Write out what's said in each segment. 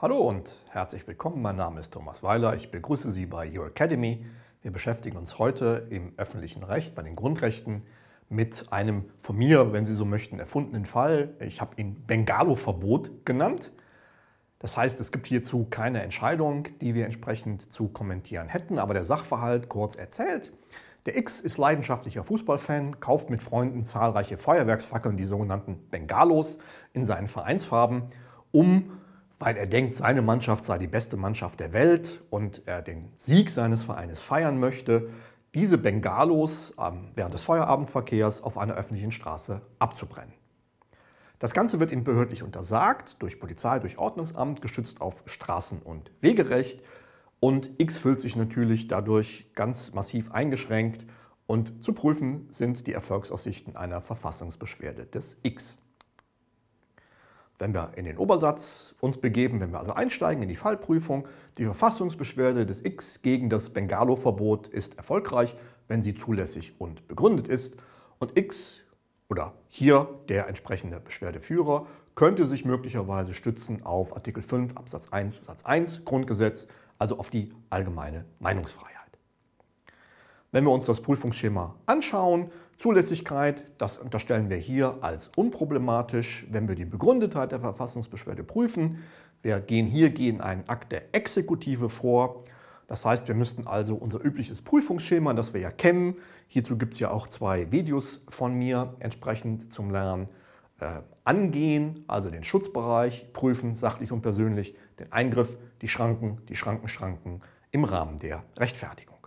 Hallo und herzlich willkommen. Mein Name ist Thomas Weiler. Ich begrüße Sie bei Your Academy. Wir beschäftigen uns heute im öffentlichen Recht, bei den Grundrechten, mit einem von mir, wenn Sie so möchten, erfundenen Fall. Ich habe ihn Bengalo-Verbot genannt. Das heißt, es gibt hierzu keine Entscheidung, die wir entsprechend zu kommentieren hätten, aber der Sachverhalt kurz erzählt. Der X ist leidenschaftlicher Fußballfan, kauft mit Freunden zahlreiche Feuerwerksfackeln, die sogenannten Bengalos, in seinen Vereinsfarben, um weil er denkt, seine Mannschaft sei die beste Mannschaft der Welt und er den Sieg seines Vereines feiern möchte, diese Bengalos ähm, während des Feuerabendverkehrs auf einer öffentlichen Straße abzubrennen. Das Ganze wird ihm behördlich untersagt, durch Polizei, durch Ordnungsamt, gestützt auf Straßen- und Wegerecht. Und X fühlt sich natürlich dadurch ganz massiv eingeschränkt und zu prüfen sind die Erfolgsaussichten einer Verfassungsbeschwerde des X. Wenn wir in den Obersatz uns begeben, wenn wir also einsteigen in die Fallprüfung, die Verfassungsbeschwerde des X gegen das Bengalo-Verbot ist erfolgreich, wenn sie zulässig und begründet ist. Und X oder hier der entsprechende Beschwerdeführer könnte sich möglicherweise stützen auf Artikel 5 Absatz 1 Satz 1 Grundgesetz, also auf die allgemeine Meinungsfreiheit. Wenn wir uns das Prüfungsschema anschauen, Zulässigkeit, das unterstellen wir hier als unproblematisch, wenn wir die Begründetheit der Verfassungsbeschwerde prüfen. Wir gehen hier gegen einen Akt der Exekutive vor. Das heißt, wir müssten also unser übliches Prüfungsschema, das wir ja kennen, hierzu gibt es ja auch zwei Videos von mir entsprechend zum Lernen, äh, angehen, also den Schutzbereich prüfen, sachlich und persönlich, den Eingriff, die Schranken, die Schranken, Schranken im Rahmen der Rechtfertigung.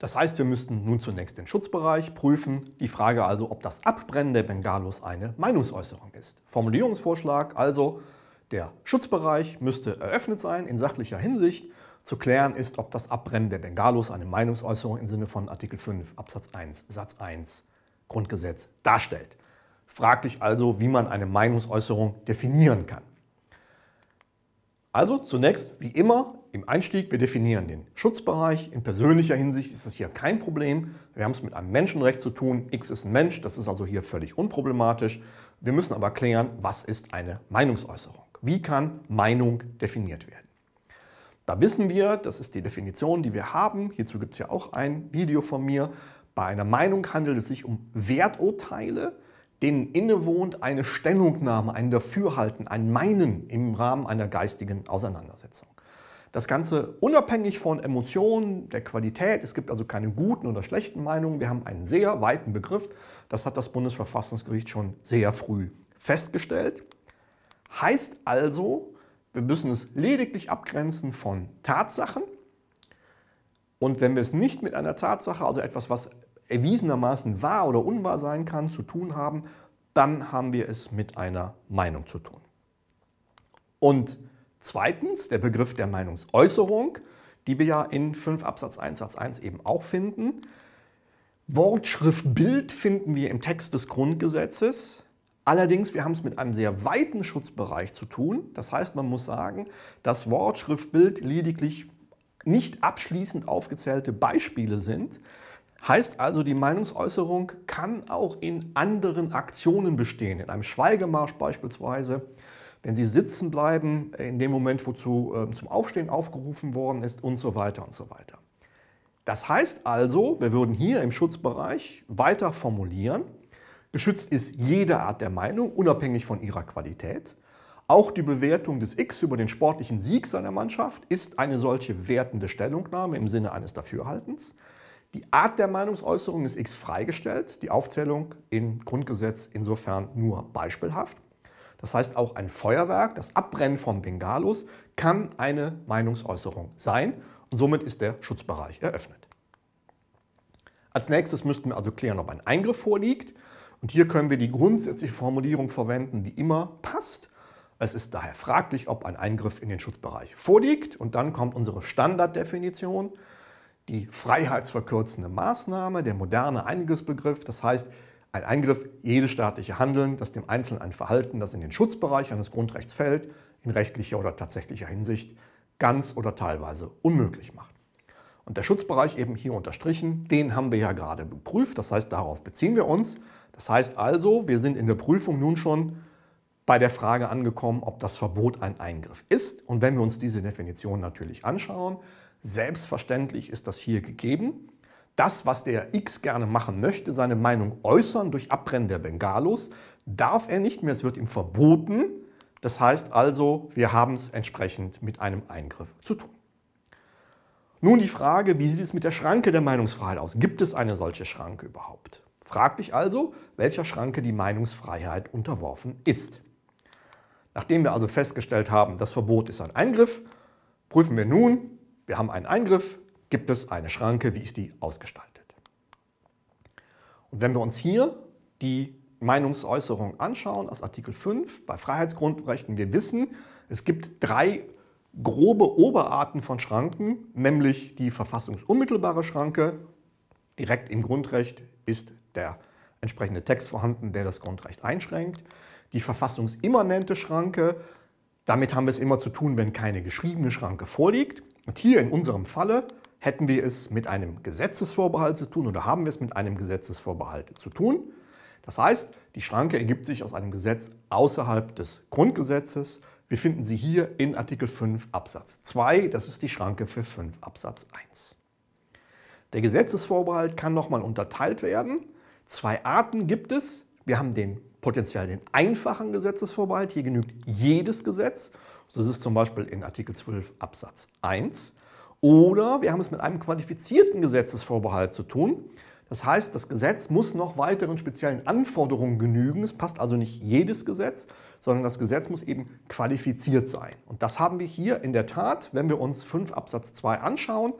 Das heißt, wir müssten nun zunächst den Schutzbereich prüfen, die Frage also, ob das Abbrennen der Bengalos eine Meinungsäußerung ist. Formulierungsvorschlag also, der Schutzbereich müsste eröffnet sein in sachlicher Hinsicht. Zu klären ist, ob das Abbrennen der Bengalos eine Meinungsäußerung im Sinne von Artikel 5 Absatz 1 Satz 1 Grundgesetz darstellt. Fraglich also, wie man eine Meinungsäußerung definieren kann. Also zunächst, wie immer, im Einstieg, wir definieren den Schutzbereich. In persönlicher Hinsicht ist das hier kein Problem. Wir haben es mit einem Menschenrecht zu tun. X ist ein Mensch, das ist also hier völlig unproblematisch. Wir müssen aber klären, was ist eine Meinungsäußerung? Wie kann Meinung definiert werden? Da wissen wir, das ist die Definition, die wir haben. Hierzu gibt es ja auch ein Video von mir. Bei einer Meinung handelt es sich um Werturteile, denen innewohnt eine Stellungnahme, ein Dafürhalten, ein Meinen im Rahmen einer geistigen Auseinandersetzung. Das Ganze unabhängig von Emotionen, der Qualität. Es gibt also keine guten oder schlechten Meinungen. Wir haben einen sehr weiten Begriff. Das hat das Bundesverfassungsgericht schon sehr früh festgestellt. Heißt also, wir müssen es lediglich abgrenzen von Tatsachen. Und wenn wir es nicht mit einer Tatsache, also etwas, was erwiesenermaßen wahr oder unwahr sein kann, zu tun haben, dann haben wir es mit einer Meinung zu tun. Und Zweitens der Begriff der Meinungsäußerung, die wir ja in 5 Absatz 1 Satz 1 eben auch finden. Wortschriftbild finden wir im Text des Grundgesetzes. Allerdings, wir haben es mit einem sehr weiten Schutzbereich zu tun. Das heißt, man muss sagen, das Wortschriftbild lediglich nicht abschließend aufgezählte Beispiele sind. Heißt also, die Meinungsäußerung kann auch in anderen Aktionen bestehen, in einem Schweigemarsch beispielsweise, wenn sie sitzen bleiben äh, in dem Moment, wozu ähm, zum Aufstehen aufgerufen worden ist und so weiter und so weiter. Das heißt also, wir würden hier im Schutzbereich weiter formulieren, geschützt ist jede Art der Meinung, unabhängig von ihrer Qualität. Auch die Bewertung des X über den sportlichen Sieg seiner Mannschaft ist eine solche wertende Stellungnahme im Sinne eines Dafürhaltens. Die Art der Meinungsäußerung ist X freigestellt, die Aufzählung im Grundgesetz insofern nur beispielhaft. Das heißt, auch ein Feuerwerk, das Abbrennen von Bengalos, kann eine Meinungsäußerung sein und somit ist der Schutzbereich eröffnet. Als nächstes müssten wir also klären, ob ein Eingriff vorliegt. Und hier können wir die grundsätzliche Formulierung verwenden, die immer passt. Es ist daher fraglich, ob ein Eingriff in den Schutzbereich vorliegt. Und dann kommt unsere Standarddefinition, die freiheitsverkürzende Maßnahme, der moderne Einigesbegriff. Das heißt, ein Eingriff, jedes staatliche Handeln, das dem Einzelnen ein Verhalten, das in den Schutzbereich eines Grundrechts fällt, in rechtlicher oder tatsächlicher Hinsicht ganz oder teilweise unmöglich macht. Und der Schutzbereich eben hier unterstrichen, den haben wir ja gerade geprüft, das heißt, darauf beziehen wir uns. Das heißt also, wir sind in der Prüfung nun schon bei der Frage angekommen, ob das Verbot ein Eingriff ist. Und wenn wir uns diese Definition natürlich anschauen, selbstverständlich ist das hier gegeben das, was der X gerne machen möchte, seine Meinung äußern durch Abbrennen der Bengalos, darf er nicht mehr, es wird ihm verboten. Das heißt also, wir haben es entsprechend mit einem Eingriff zu tun. Nun die Frage, wie sieht es mit der Schranke der Meinungsfreiheit aus? Gibt es eine solche Schranke überhaupt? Frag dich also, welcher Schranke die Meinungsfreiheit unterworfen ist. Nachdem wir also festgestellt haben, das Verbot ist ein Eingriff, prüfen wir nun, wir haben einen Eingriff, gibt es eine Schranke, wie ist die ausgestaltet. Und wenn wir uns hier die Meinungsäußerung anschauen aus Artikel 5 bei Freiheitsgrundrechten, wir wissen, es gibt drei grobe Oberarten von Schranken, nämlich die verfassungsunmittelbare Schranke. Direkt im Grundrecht ist der entsprechende Text vorhanden, der das Grundrecht einschränkt. Die verfassungsimmanente Schranke, damit haben wir es immer zu tun, wenn keine geschriebene Schranke vorliegt. Und hier in unserem Falle hätten wir es mit einem Gesetzesvorbehalt zu tun oder haben wir es mit einem Gesetzesvorbehalt zu tun. Das heißt, die Schranke ergibt sich aus einem Gesetz außerhalb des Grundgesetzes. Wir finden sie hier in Artikel 5 Absatz 2. Das ist die Schranke für 5 Absatz 1. Der Gesetzesvorbehalt kann nochmal unterteilt werden. Zwei Arten gibt es. Wir haben den potenziell den einfachen Gesetzesvorbehalt. Hier genügt jedes Gesetz. Das ist zum Beispiel in Artikel 12 Absatz 1. Oder wir haben es mit einem qualifizierten Gesetzesvorbehalt zu tun. Das heißt, das Gesetz muss noch weiteren speziellen Anforderungen genügen. Es passt also nicht jedes Gesetz, sondern das Gesetz muss eben qualifiziert sein. Und das haben wir hier in der Tat, wenn wir uns 5 Absatz 2 anschauen.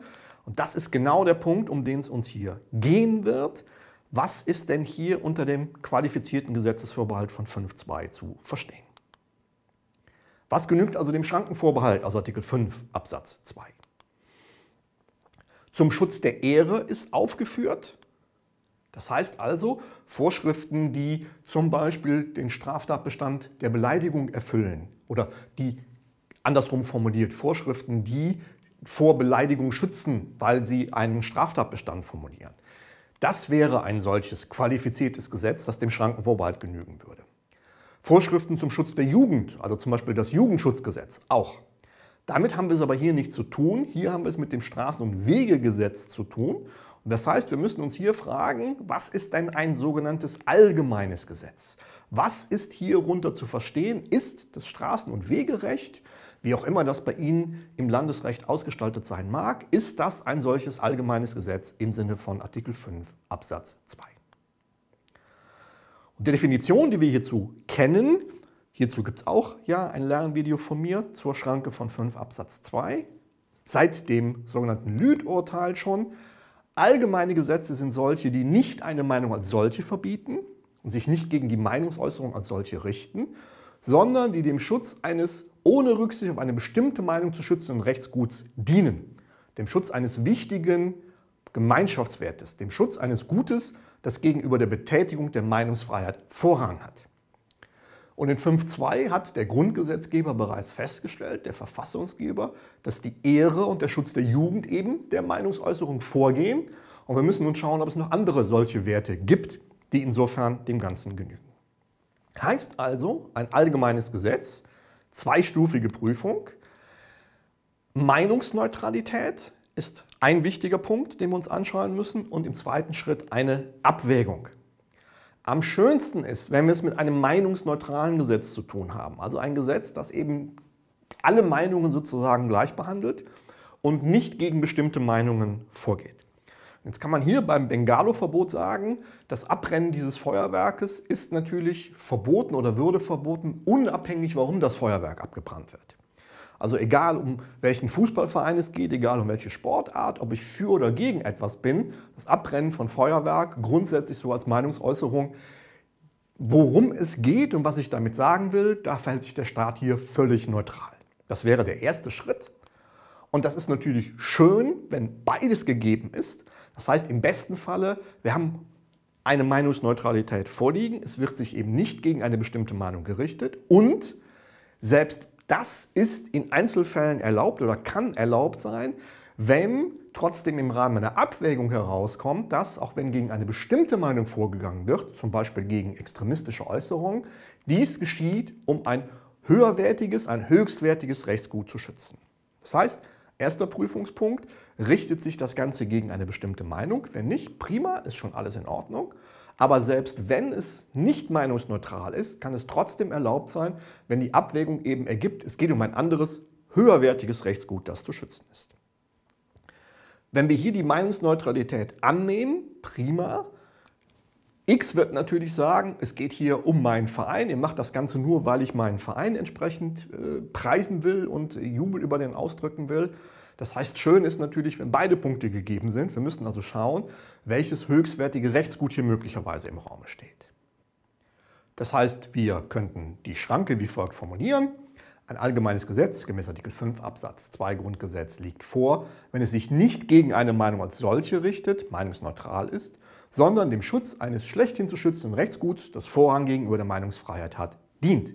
Und das ist genau der Punkt, um den es uns hier gehen wird. Was ist denn hier unter dem qualifizierten Gesetzesvorbehalt von 5.2 zu verstehen? Was genügt also dem Schrankenvorbehalt aus Artikel 5 Absatz 2? Zum Schutz der Ehre ist aufgeführt. Das heißt also, Vorschriften, die zum Beispiel den Straftatbestand der Beleidigung erfüllen oder die, andersrum formuliert, Vorschriften, die vor Beleidigung schützen, weil sie einen Straftatbestand formulieren. Das wäre ein solches qualifiziertes Gesetz, das dem Schrankenvorbehalt genügen würde. Vorschriften zum Schutz der Jugend, also zum Beispiel das Jugendschutzgesetz, auch. Damit haben wir es aber hier nicht zu tun. Hier haben wir es mit dem Straßen- und Wegegesetz zu tun. Und das heißt, wir müssen uns hier fragen, was ist denn ein sogenanntes allgemeines Gesetz? Was ist hierunter zu verstehen? Ist das Straßen- und Wegerecht, wie auch immer das bei Ihnen im Landesrecht ausgestaltet sein mag, ist das ein solches allgemeines Gesetz im Sinne von Artikel 5 Absatz 2? Und die Definition, die wir hierzu kennen, Hierzu gibt es auch ja ein Lernvideo von mir zur Schranke von 5 Absatz 2. Seit dem sogenannten Lüth-Urteil schon. Allgemeine Gesetze sind solche, die nicht eine Meinung als solche verbieten und sich nicht gegen die Meinungsäußerung als solche richten, sondern die dem Schutz eines ohne Rücksicht auf eine bestimmte Meinung zu schützenden Rechtsguts dienen. Dem Schutz eines wichtigen Gemeinschaftswertes, dem Schutz eines Gutes, das gegenüber der Betätigung der Meinungsfreiheit Vorrang hat. Und in 5.2 hat der Grundgesetzgeber bereits festgestellt, der Verfassungsgeber, dass die Ehre und der Schutz der Jugend eben der Meinungsäußerung vorgehen. Und wir müssen nun schauen, ob es noch andere solche Werte gibt, die insofern dem Ganzen genügen. Heißt also, ein allgemeines Gesetz, zweistufige Prüfung, Meinungsneutralität ist ein wichtiger Punkt, den wir uns anschauen müssen und im zweiten Schritt eine Abwägung. Am schönsten ist, wenn wir es mit einem meinungsneutralen Gesetz zu tun haben. Also ein Gesetz, das eben alle Meinungen sozusagen gleich behandelt und nicht gegen bestimmte Meinungen vorgeht. Jetzt kann man hier beim Bengalo-Verbot sagen, das Abbrennen dieses Feuerwerkes ist natürlich verboten oder würde verboten, unabhängig, warum das Feuerwerk abgebrannt wird. Also egal um welchen Fußballverein es geht, egal um welche Sportart, ob ich für oder gegen etwas bin, das Abbrennen von Feuerwerk grundsätzlich so als Meinungsäußerung, worum es geht und was ich damit sagen will, da verhält sich der Staat hier völlig neutral. Das wäre der erste Schritt. Und das ist natürlich schön, wenn beides gegeben ist. Das heißt, im besten Falle, wir haben eine Meinungsneutralität vorliegen. Es wird sich eben nicht gegen eine bestimmte Meinung gerichtet. Und selbst das ist in Einzelfällen erlaubt oder kann erlaubt sein, wenn trotzdem im Rahmen einer Abwägung herauskommt, dass, auch wenn gegen eine bestimmte Meinung vorgegangen wird, zum Beispiel gegen extremistische Äußerungen, dies geschieht, um ein höherwertiges, ein höchstwertiges Rechtsgut zu schützen. Das heißt, erster Prüfungspunkt, richtet sich das Ganze gegen eine bestimmte Meinung? Wenn nicht, prima, ist schon alles in Ordnung. Aber selbst wenn es nicht meinungsneutral ist, kann es trotzdem erlaubt sein, wenn die Abwägung eben ergibt, es geht um ein anderes, höherwertiges Rechtsgut, das zu schützen ist. Wenn wir hier die Meinungsneutralität annehmen, prima. X wird natürlich sagen, es geht hier um meinen Verein, ihr macht das Ganze nur, weil ich meinen Verein entsprechend äh, preisen will und Jubel über den ausdrücken will. Das heißt, schön ist natürlich, wenn beide Punkte gegeben sind. Wir müssen also schauen, welches höchstwertige Rechtsgut hier möglicherweise im Raum steht. Das heißt, wir könnten die Schranke wie folgt formulieren. Ein allgemeines Gesetz gemäß Artikel 5 Absatz 2 Grundgesetz liegt vor, wenn es sich nicht gegen eine Meinung als solche richtet, meinungsneutral ist, sondern dem Schutz eines schlechthin zu schützenden Rechtsguts, das Vorrang gegenüber der Meinungsfreiheit hat, dient.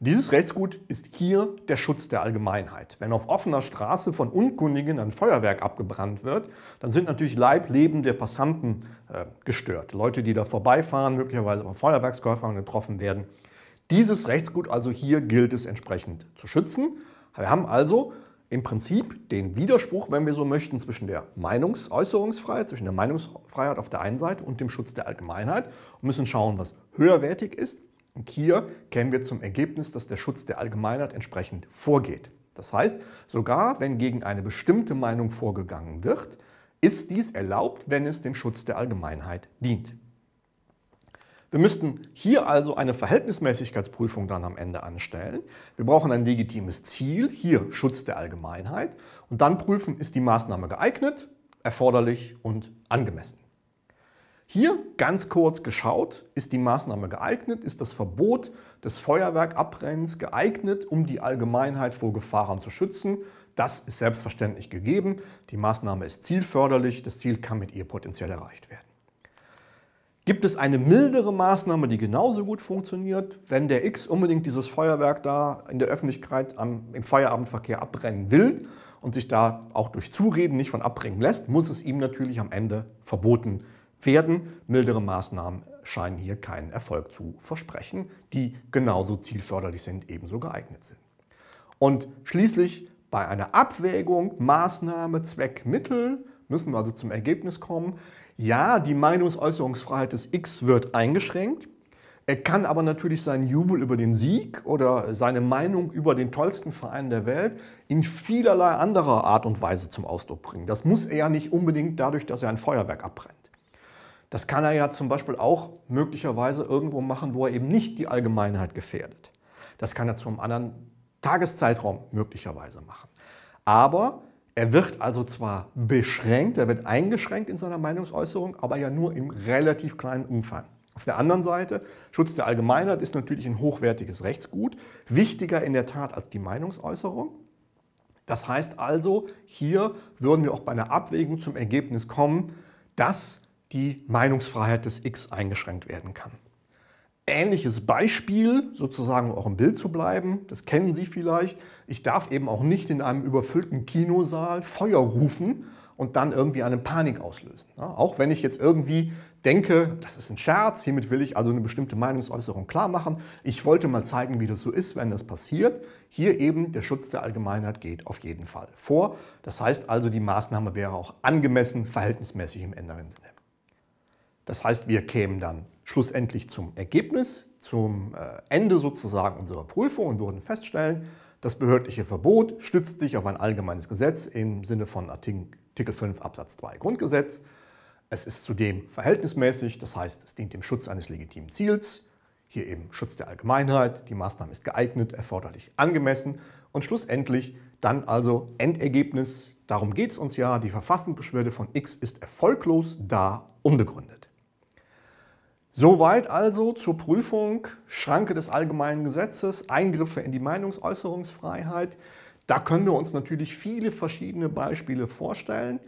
Und dieses Rechtsgut ist hier der Schutz der Allgemeinheit. Wenn auf offener Straße von Unkundigen ein Feuerwerk abgebrannt wird, dann sind natürlich Leib, Leben der Passanten äh, gestört. Leute, die da vorbeifahren, möglicherweise von Feuerwerkskäufern getroffen werden. Dieses Rechtsgut also hier gilt es entsprechend zu schützen. Wir haben also im Prinzip den Widerspruch, wenn wir so möchten, zwischen der Meinungsäußerungsfreiheit, zwischen der Meinungsfreiheit auf der einen Seite und dem Schutz der Allgemeinheit und müssen schauen, was höherwertig ist und hier kämen wir zum Ergebnis, dass der Schutz der Allgemeinheit entsprechend vorgeht. Das heißt, sogar wenn gegen eine bestimmte Meinung vorgegangen wird, ist dies erlaubt, wenn es dem Schutz der Allgemeinheit dient. Wir müssten hier also eine Verhältnismäßigkeitsprüfung dann am Ende anstellen. Wir brauchen ein legitimes Ziel, hier Schutz der Allgemeinheit, und dann prüfen, ist die Maßnahme geeignet, erforderlich und angemessen. Hier ganz kurz geschaut, ist die Maßnahme geeignet, ist das Verbot des Feuerwerkabbrennens geeignet, um die Allgemeinheit vor Gefahren zu schützen. Das ist selbstverständlich gegeben. Die Maßnahme ist zielförderlich, das Ziel kann mit ihr potenziell erreicht werden. Gibt es eine mildere Maßnahme, die genauso gut funktioniert, wenn der X unbedingt dieses Feuerwerk da in der Öffentlichkeit am, im Feierabendverkehr abbrennen will und sich da auch durch Zureden nicht von abbringen lässt, muss es ihm natürlich am Ende verboten werden. Pferden. Mildere Maßnahmen scheinen hier keinen Erfolg zu versprechen, die genauso zielförderlich sind, ebenso geeignet sind. Und schließlich bei einer Abwägung Maßnahme, Zweck, Mittel müssen wir also zum Ergebnis kommen, ja, die Meinungsäußerungsfreiheit des X wird eingeschränkt, er kann aber natürlich seinen Jubel über den Sieg oder seine Meinung über den tollsten Verein der Welt in vielerlei anderer Art und Weise zum Ausdruck bringen. Das muss er ja nicht unbedingt dadurch, dass er ein Feuerwerk abbrennt. Das kann er ja zum Beispiel auch möglicherweise irgendwo machen, wo er eben nicht die Allgemeinheit gefährdet. Das kann er zu einem anderen Tageszeitraum möglicherweise machen. Aber er wird also zwar beschränkt, er wird eingeschränkt in seiner Meinungsäußerung, aber ja nur im relativ kleinen Umfang. Auf der anderen Seite, Schutz der Allgemeinheit ist natürlich ein hochwertiges Rechtsgut, wichtiger in der Tat als die Meinungsäußerung. Das heißt also, hier würden wir auch bei einer Abwägung zum Ergebnis kommen, dass die Meinungsfreiheit des X eingeschränkt werden kann. Ähnliches Beispiel, sozusagen um auch im Bild zu bleiben, das kennen Sie vielleicht. Ich darf eben auch nicht in einem überfüllten Kinosaal Feuer rufen und dann irgendwie eine Panik auslösen. Ja, auch wenn ich jetzt irgendwie denke, das ist ein Scherz, hiermit will ich also eine bestimmte Meinungsäußerung klar machen. Ich wollte mal zeigen, wie das so ist, wenn das passiert. Hier eben der Schutz der Allgemeinheit geht auf jeden Fall vor. Das heißt also, die Maßnahme wäre auch angemessen, verhältnismäßig im engeren Sinne. Das heißt, wir kämen dann schlussendlich zum Ergebnis, zum äh, Ende sozusagen unserer Prüfung und würden feststellen, das behördliche Verbot stützt sich auf ein allgemeines Gesetz im Sinne von Artikel 5 Absatz 2 Grundgesetz. Es ist zudem verhältnismäßig, das heißt, es dient dem Schutz eines legitimen Ziels, hier eben Schutz der Allgemeinheit, die Maßnahme ist geeignet, erforderlich, angemessen und schlussendlich dann also Endergebnis, darum geht es uns ja, die Verfassungsbeschwerde von X ist erfolglos, da unbegründet. Soweit also zur Prüfung Schranke des allgemeinen Gesetzes, Eingriffe in die Meinungsäußerungsfreiheit. Da können wir uns natürlich viele verschiedene Beispiele vorstellen.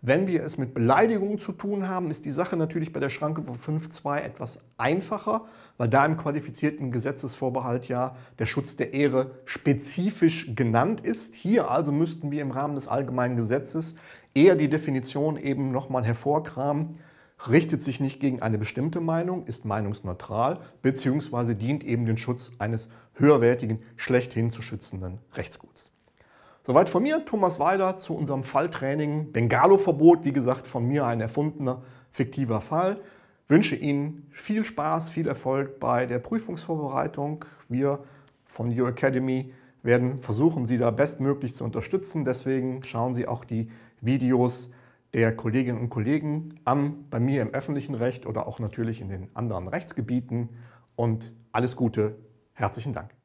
Wenn wir es mit Beleidigungen zu tun haben, ist die Sache natürlich bei der Schranke von 5.2 etwas einfacher, weil da im qualifizierten Gesetzesvorbehalt ja der Schutz der Ehre spezifisch genannt ist. Hier also müssten wir im Rahmen des allgemeinen Gesetzes eher die Definition eben nochmal hervorkramen, richtet sich nicht gegen eine bestimmte Meinung, ist meinungsneutral bzw. dient eben dem Schutz eines höherwertigen, schlechthin zu schützenden Rechtsguts. Soweit von mir, Thomas Weider zu unserem Falltraining Bengalo-Verbot, wie gesagt, von mir ein erfundener, fiktiver Fall. wünsche Ihnen viel Spaß, viel Erfolg bei der Prüfungsvorbereitung. Wir von Your Academy werden versuchen, Sie da bestmöglich zu unterstützen. Deswegen schauen Sie auch die Videos an der Kolleginnen und Kollegen am, bei mir im öffentlichen Recht oder auch natürlich in den anderen Rechtsgebieten. Und alles Gute, herzlichen Dank.